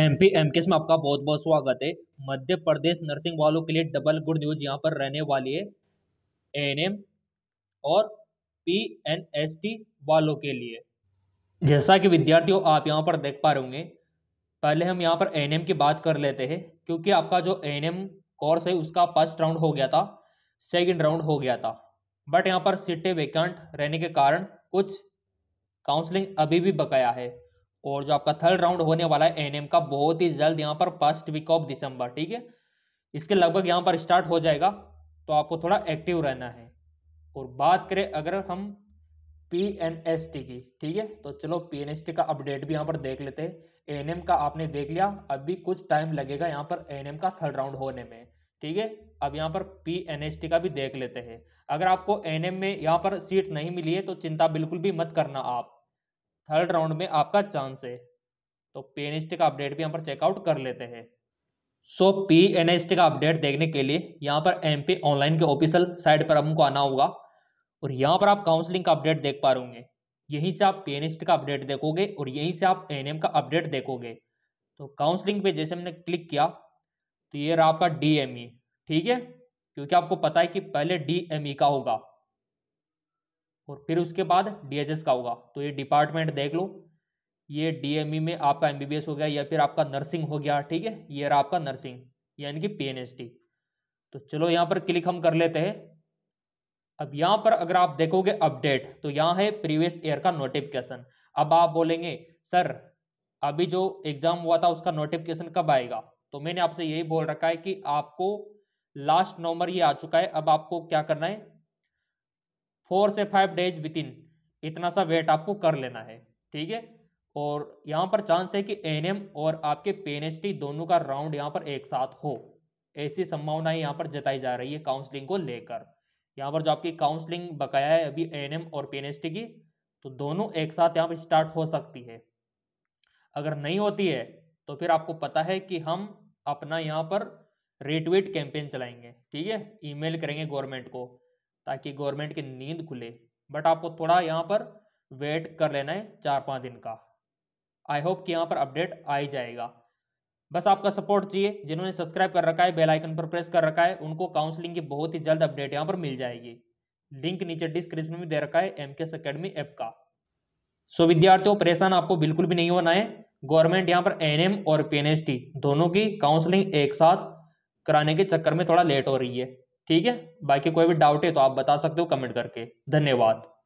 M P M में आपका बहुत बहुत स्वागत है मध्य प्रदेश नर्सिंग वालों के लिए डबल गुड न्यूज़ यहाँ पर रहने वाली है एन एम और पी एन एस टी वालों के लिए जैसा कि विद्यार्थियों आप यहाँ पर देख पा रहे होंगे पहले हम यहाँ पर एन एम की बात कर लेते हैं क्योंकि आपका जो एन एम कोर्स है उसका फर्स्ट राउंड हो गया था सेकेंड राउंड हो गया था बट यहाँ पर सीटें वेकेंट रहने के कारण कुछ काउंसलिंग अभी भी बकाया है और जो आपका थर्ड राउंड होने वाला है एनएम का बहुत ही जल्द यहाँ पर फर्स्ट वीक ऑफ दिसंबर ठीक है इसके लगभग यहाँ पर स्टार्ट हो जाएगा तो आपको थोड़ा एक्टिव रहना है और बात करें अगर हम पी एन एस टी की ठीक है तो चलो पी एन एस टी का अपडेट भी यहाँ पर देख लेते हैं एन का आपने देख लिया अभी कुछ टाइम लगेगा यहाँ पर एन का थर्ड राउंड होने में ठीक है अब यहाँ पर पी एन एस टी का भी देख लेते हैं अगर आपको एन में यहाँ पर सीट नहीं मिली है तो चिंता बिल्कुल भी मत करना आप थर्ड राउंड में आपका चांस है तो पी एन टी का अपडेट भी यहाँ पर चेकआउट कर लेते हैं सो पी एन टी का अपडेट देखने के लिए यहाँ पर एम पी ऑनलाइन के ऑफिशियल साइट पर हमको आना होगा और यहाँ पर आप काउंसलिंग का अपडेट देख पा रहे यहीं से आप पी का अपडेट देखोगे और यहीं से आप एन का अपडेट देखोगे तो काउंसलिंग पे जैसे हमने क्लिक किया तो ये रहा आपका डी e, ठीक है क्योंकि आपको पता है कि पहले डी e का होगा और फिर उसके बाद डीएचएस का होगा तो ये डिपार्टमेंट देख लो ये डीएमई e में आपका एमबीबीएस हो गया या फिर आपका नर्सिंग हो गया ठीक है ये रहा आपका नर्सिंग यानी कि पीएनएचडी तो चलो यहाँ पर क्लिक हम कर लेते हैं अब यहाँ पर अगर आप देखोगे अपडेट तो यहाँ है प्रीवियस ईयर का नोटिफिकेशन अब आप बोलेंगे सर अभी जो एग्जाम हुआ था उसका नोटिफिकेशन कब आएगा तो मैंने आपसे यही बोल रखा है कि आपको लास्ट नवंबर ये आ चुका है अब आपको क्या करना है फोर से फाइव डेज विद इन इतना सा वेट आपको कर लेना है ठीक है और यहाँ पर चांस है कि एन और आपके पेनेस्टी दोनों का राउंड यहाँ पर एक साथ हो ऐसी संभावनाएं यहाँ पर जताई जा रही है काउंसलिंग को लेकर यहाँ पर जो आपकी काउंसलिंग बकाया है अभी एन और पेनेस्टी की तो दोनों एक साथ यहाँ पर स्टार्ट हो सकती है अगर नहीं होती है तो फिर आपको पता है कि हम अपना यहाँ पर रेटवेट कैंपेन चलाएंगे ठीक है ईमेल करेंगे गवर्नमेंट को ताकि गवर्नमेंट की नींद खुले बट आपको थोड़ा यहाँ पर वेट कर लेना है चार पाँच दिन का आई होप कि यहाँ पर अपडेट आ ही जाएगा बस आपका सपोर्ट चाहिए जिन्होंने सब्सक्राइब कर रखा है बेल आइकन पर प्रेस कर रखा है उनको काउंसलिंग की बहुत ही जल्द अपडेट यहाँ पर मिल जाएगी लिंक नीचे डिस्क्रिप्शन में दे रखा है एम के अकेडमी ऐप का सो विद्यार्थियों परेशान आपको बिल्कुल भी नहीं होना है गवर्नमेंट यहाँ पर एन और पी दोनों की काउंसलिंग एक साथ कराने के चक्कर में थोड़ा लेट हो रही है ठीक है बाकी कोई भी डाउट है तो आप बता सकते हो कमेंट करके धन्यवाद